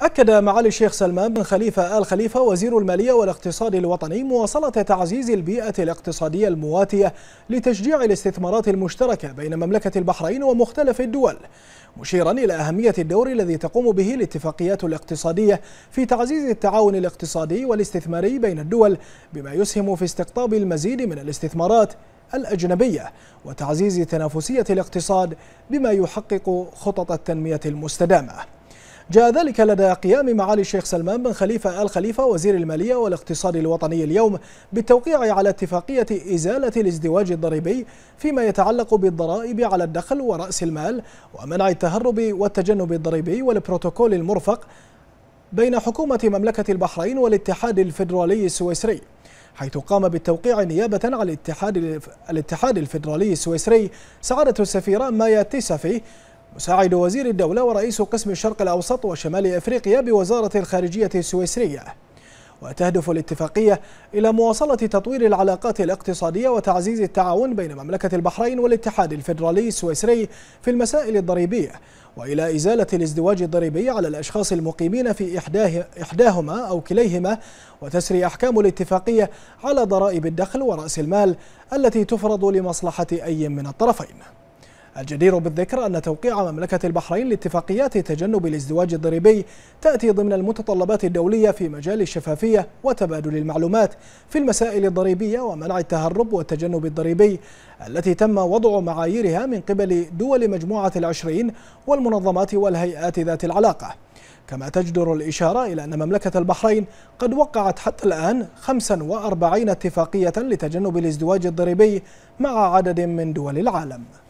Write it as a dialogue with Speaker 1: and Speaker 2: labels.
Speaker 1: أكد معالي الشيخ سلمان بن خليفة آل خليفة وزير المالية والاقتصاد الوطني مواصلة تعزيز البيئة الاقتصادية المواتية لتشجيع الاستثمارات المشتركة بين مملكة البحرين ومختلف الدول مشيرا إلى أهمية الدور الذي تقوم به الاتفاقيات الاقتصادية في تعزيز التعاون الاقتصادي والاستثماري بين الدول بما يسهم في استقطاب المزيد من الاستثمارات الأجنبية وتعزيز تنافسية الاقتصاد بما يحقق خطط التنمية المستدامة جاء ذلك لدى قيام معالي الشيخ سلمان بن خليفة آل خليفة وزير المالية والاقتصاد الوطني اليوم بالتوقيع على اتفاقية إزالة الازدواج الضريبي فيما يتعلق بالضرائب على الدخل ورأس المال ومنع التهرب والتجنب الضريبي والبروتوكول المرفق بين حكومة مملكة البحرين والاتحاد الفيدرالي السويسري حيث قام بالتوقيع نيابة عن الاتحاد الاتحاد الفيدرالي السويسري سعادة السفيرة مايا تيسافي مساعد وزير الدولة ورئيس قسم الشرق الأوسط وشمال أفريقيا بوزارة الخارجية السويسرية وتهدف الاتفاقية إلى مواصلة تطوير العلاقات الاقتصادية وتعزيز التعاون بين مملكة البحرين والاتحاد الفيدرالي السويسري في المسائل الضريبية وإلى إزالة الازدواج الضريبي على الأشخاص المقيمين في إحداه إحداهما أو كليهما وتسري أحكام الاتفاقية على ضرائب الدخل ورأس المال التي تفرض لمصلحة أي من الطرفين الجدير بالذكر أن توقيع مملكة البحرين لاتفاقيات تجنب الازدواج الضريبي تأتي ضمن المتطلبات الدولية في مجال الشفافية وتبادل المعلومات في المسائل الضريبية ومنع التهرب والتجنب الضريبي التي تم وضع معاييرها من قبل دول مجموعة العشرين والمنظمات والهيئات ذات العلاقة كما تجدر الإشارة إلى أن مملكة البحرين قد وقعت حتى الآن 45 اتفاقية لتجنب الازدواج الضريبي مع عدد من دول العالم